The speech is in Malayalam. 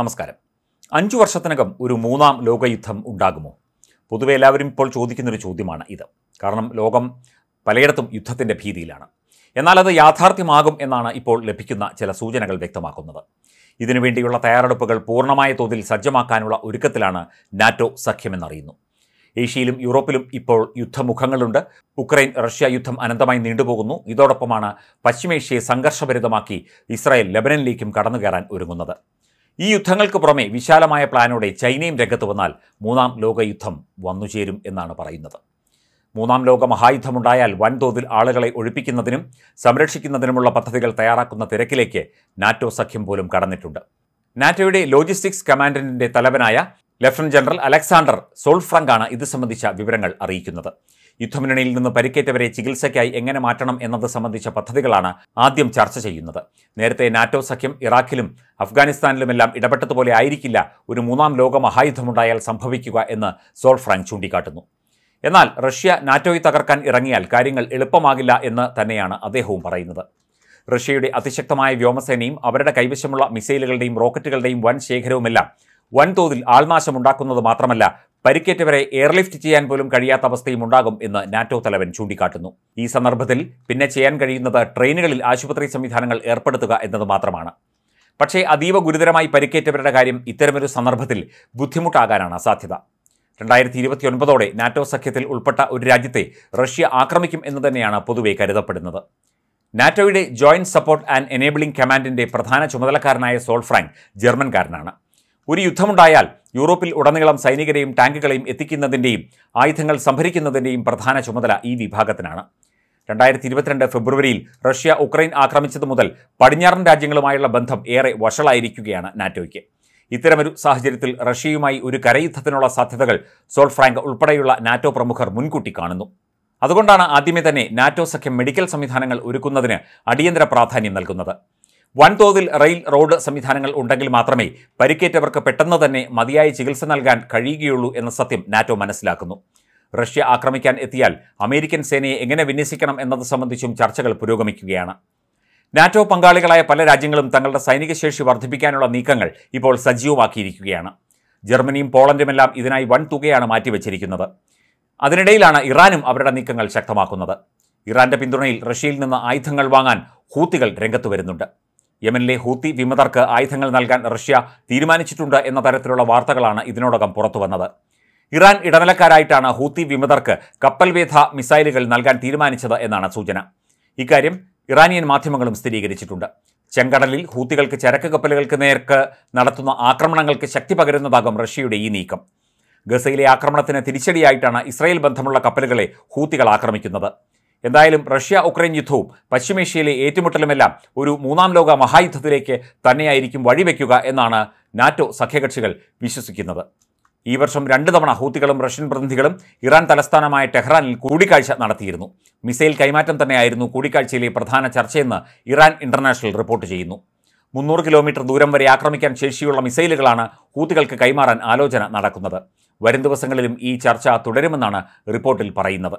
നമസ്കാരം അഞ്ചു വർഷത്തിനകം ഒരു മൂന്നാം ലോകയുദ്ധം ഉണ്ടാകുമോ പൊതുവെ എല്ലാവരും ഇപ്പോൾ ചോദിക്കുന്നൊരു ചോദ്യമാണ് ഇത് കാരണം ലോകം പലയിടത്തും യുദ്ധത്തിൻ്റെ ഭീതിയിലാണ് എന്നാൽ അത് യാഥാർത്ഥ്യമാകും എന്നാണ് ഇപ്പോൾ ലഭിക്കുന്ന ചില സൂചനകൾ വ്യക്തമാക്കുന്നത് ഇതിനുവേണ്ടിയുള്ള തയ്യാറെടുപ്പുകൾ പൂർണ്ണമായ തോതിൽ സജ്ജമാക്കാനുള്ള ഒരുക്കത്തിലാണ് നാറ്റോ സഖ്യമെന്നറിയുന്നു ഏഷ്യയിലും യൂറോപ്പിലും ഇപ്പോൾ യുദ്ധമുഖങ്ങളുണ്ട് ഉക്രൈൻ റഷ്യ യുദ്ധം അനന്തമായി നീണ്ടുപോകുന്നു ഇതോടൊപ്പമാണ് പശ്ചിമേഷ്യയെ സംഘർഷഭരിതമാക്കി ഇസ്രായേൽ ലബനനിലേക്കും കടന്നുകയറാൻ ഒരുങ്ങുന്നത് ഈ യുദ്ധങ്ങൾക്ക് പുറമെ വിശാലമായ പ്ലാനോടെ ചൈനയും രംഗത്ത് വന്നാൽ മൂന്നാം ലോകയുദ്ധം വന്നുചേരും എന്നാണ് പറയുന്നത് മൂന്നാം ലോക മഹായുദ്ധമുണ്ടായാൽ വൻതോതിൽ ആളുകളെ ഒഴിപ്പിക്കുന്നതിനും സംരക്ഷിക്കുന്നതിനുമുള്ള പദ്ധതികൾ തയ്യാറാക്കുന്ന തിരക്കിലേക്ക് നാറ്റോ സഖ്യം പോലും കടന്നിട്ടുണ്ട് നാറ്റോയുടെ ലോജിസ്റ്റിക്സ് കമാൻഡന്റിന്റെ തലവനായ ലഫ്റ്റനന്റ് ജനറൽ അലക്സാണ്ടർ സോൾഫ്രങ്കാണ് ഇത് സംബന്ധിച്ച വിവരങ്ങൾ അറിയിക്കുന്നത് യുദ്ധമുന്നണിയിൽ നിന്ന് പരിക്കേറ്റവരെ ചികിത്സയ്ക്കായി എങ്ങനെ മാറ്റണം എന്നത് സംബന്ധിച്ച പദ്ധതികളാണ് ആദ്യം ചർച്ച ചെയ്യുന്നത് നേരത്തെ നാറ്റോ സഖ്യം ഇറാഖിലും അഫ്ഗാനിസ്ഥാനിലുമെല്ലാം ഇടപെട്ടതുപോലെ ആയിരിക്കില്ല ഒരു മൂന്നാം ലോക മഹായുദ്ധമുണ്ടായാൽ സംഭവിക്കുക എന്ന് സോൾ ഫ്രാങ്ക് ചൂണ്ടിക്കാട്ടുന്നു എന്നാൽ റഷ്യ നാറ്റോയെ തകർക്കാൻ ഇറങ്ങിയാൽ കാര്യങ്ങൾ എളുപ്പമാകില്ല എന്ന് തന്നെയാണ് അദ്ദേഹവും പറയുന്നത് റഷ്യയുടെ അതിശക്തമായ വ്യോമസേനയും അവരുടെ കൈവശമുള്ള മിസൈലുകളുടെയും റോക്കറ്റുകളുടെയും വൻ ശേഖരവുമെല്ലാം വൻതോതിൽ ആൾനാശമുണ്ടാക്കുന്നത് മാത്രമല്ല പരിക്കേറ്റവരെ എയർലിഫ്റ്റ് ചെയ്യാൻ പോലും കഴിയാത്ത അവസ്ഥയും ഉണ്ടാകും എന്ന് നാറ്റോ തലവൻ ചൂണ്ടിക്കാട്ടുന്നു ഈ സന്ദർഭത്തിൽ പിന്നെ ചെയ്യാൻ കഴിയുന്നത് ട്രെയിനുകളിൽ ആശുപത്രി സംവിധാനങ്ങൾ ഏർപ്പെടുത്തുക എന്നത് മാത്രമാണ് പക്ഷേ അതീവ ഗുരുതരമായി പരിക്കേറ്റവരുടെ കാര്യം ഇത്തരമൊരു സന്ദർഭത്തിൽ ബുദ്ധിമുട്ടാകാനാണ് സാധ്യത രണ്ടായിരത്തി ഇരുപത്തിയൊൻപതോടെ നാറ്റോ സഖ്യത്തിൽ ഉൾപ്പെട്ട ഒരു രാജ്യത്തെ റഷ്യ ആക്രമിക്കും എന്ന് തന്നെയാണ് പൊതുവെ കരുതപ്പെടുന്നത് നാറ്റോയുടെ ജോയിന്റ് സപ്പോർട്ട് ആൻഡ് എനേബിളിംഗ് കമാൻഡിന്റെ പ്രധാന ചുമതലക്കാരനായ സോൾഫ്രാങ്ക് ജർമ്മൻകാരനാണ് ഒരു യുദ്ധമുണ്ടായാൽ യൂറോപ്പിൽ ഉടനീളം സൈനികരെയും ടാങ്കുകളെയും എത്തിക്കുന്നതിൻ്റെയും ആയുധങ്ങൾ സംഭരിക്കുന്നതിൻ്റെയും പ്രധാന ചുമതല ഈ വിഭാഗത്തിനാണ് രണ്ടായിരത്തി ഇരുപത്തിരണ്ട് ഫെബ്രുവരിയിൽ റഷ്യ ഉക്രൈൻ ആക്രമിച്ചതു മുതൽ പടിഞ്ഞാറൻ രാജ്യങ്ങളുമായുള്ള ബന്ധം ഏറെ വഷളായിരിക്കുകയാണ് നാറ്റോയ്ക്ക് ഇത്തരമൊരു സാഹചര്യത്തിൽ റഷ്യയുമായി ഒരു കരയുദ്ധത്തിനുള്ള സാധ്യതകൾ സോൾഫ്രാങ്ക് ഉൾപ്പെടെയുള്ള നാറ്റോ പ്രമുഖർ മുൻകൂട്ടി കാണുന്നു അതുകൊണ്ടാണ് ആദ്യമേ തന്നെ നാറ്റോ സഖ്യം മെഡിക്കൽ സംവിധാനങ്ങൾ ഒരുക്കുന്നതിന് അടിയന്തര പ്രാധാന്യം നൽകുന്നത് വൻതോതിൽ റെയിൽ റോഡ് സംവിധാനങ്ങൾ ഉണ്ടെങ്കിൽ മാത്രമേ പരിക്കേറ്റവർക്ക് പെട്ടെന്ന് തന്നെ മതിയായ ചികിത്സ നൽകാൻ കഴിയുകയുള്ളൂ എന്ന സത്യം നാറ്റോ മനസ്സിലാക്കുന്നു റഷ്യ ആക്രമിക്കാൻ എത്തിയാൽ അമേരിക്കൻ സേനയെ എങ്ങനെ വിന്യസിക്കണം എന്നത് സംബന്ധിച്ചും ചർച്ചകൾ പുരോഗമിക്കുകയാണ് നാറ്റോ പങ്കാളികളായ പല രാജ്യങ്ങളും തങ്ങളുടെ സൈനിക ശേഷി വർദ്ധിപ്പിക്കാനുള്ള നീക്കങ്ങൾ ഇപ്പോൾ സജീവമാക്കിയിരിക്കുകയാണ് ജർമ്മനിയും പോളണ്ടുമെല്ലാം ഇതിനായി വൻ തുകയാണ് മാറ്റിവച്ചിരിക്കുന്നത് അതിനിടയിലാണ് ഇറാനും അവരുടെ നീക്കങ്ങൾ ശക്തമാക്കുന്നത് ഇറാന്റെ പിന്തുണയിൽ റഷ്യയിൽ നിന്ന് ആയുധങ്ങൾ വാങ്ങാൻ ഹൂത്തികൾ രംഗത്തു വരുന്നുണ്ട് യമനിലെ ഹൂത്തി വിമതർക്ക് ആയുധങ്ങൾ നൽകാൻ റഷ്യ തീരുമാനിച്ചിട്ടുണ്ട് എന്ന തരത്തിലുള്ള വാർത്തകളാണ് ഇതിനോടകം പുറത്തുവന്നത് ഇറാൻ ഇടനിലക്കാരായിട്ടാണ് ഹൂത്തി വിമതർക്ക് കപ്പൽവേധ മിസൈലുകൾ നൽകാൻ തീരുമാനിച്ചത് എന്നാണ് സൂചന ഇക്കാര്യം ഇറാനിയൻ മാധ്യമങ്ങളും സ്ഥിരീകരിച്ചിട്ടുണ്ട് ചെങ്കടലിൽ ഹൂത്തികൾക്ക് ചരക്ക് കപ്പലുകൾക്ക് നേർക്ക് നടത്തുന്ന ആക്രമണങ്ങൾക്ക് ശക്തി പകരുന്നതാകും റഷ്യയുടെ ഈ നീക്കം ഗസയിലെ ആക്രമണത്തിന് തിരിച്ചടിയായിട്ടാണ് ഇസ്രായേൽ ബന്ധമുള്ള കപ്പലുകളെ ഹൂത്തികൾ ആക്രമിക്കുന്നത് എന്തായാലും റഷ്യ ഉക്രൈൻ യുദ്ധവും പശ്ചിമേഷ്യയിലെ ഏറ്റുമുട്ടലുമെല്ലാം ഒരു മൂന്നാം ലോക മഹായുദ്ധത്തിലേക്ക് തന്നെയായിരിക്കും വഴിവെക്കുക എന്നാണ് നാറ്റോ സഖ്യകക്ഷികൾ വിശ്വസിക്കുന്നത് ഈ വർഷം രണ്ട് തവണ ഹൂത്തികളും റഷ്യൻ പ്രതിനിധികളും ഇറാൻ തലസ്ഥാനമായ ടെഹ്റാനിൽ കൂടിക്കാഴ്ച നടത്തിയിരുന്നു മിസൈൽ കൈമാറ്റം തന്നെയായിരുന്നു കൂടിക്കാഴ്ചയിലെ പ്രധാന ചർച്ചയെന്ന് ഇറാൻ ഇന്റർനാഷണൽ റിപ്പോർട്ട് ചെയ്യുന്നു മുന്നൂറ് കിലോമീറ്റർ ദൂരം വരെ ആക്രമിക്കാൻ ശേഷിയുള്ള മിസൈലുകളാണ് ഹൂത്തികൾക്ക് കൈമാറാൻ ആലോചന നടക്കുന്നത് വരും ദിവസങ്ങളിലും ഈ ചർച്ച തുടരുമെന്നാണ് റിപ്പോർട്ടിൽ പറയുന്നത്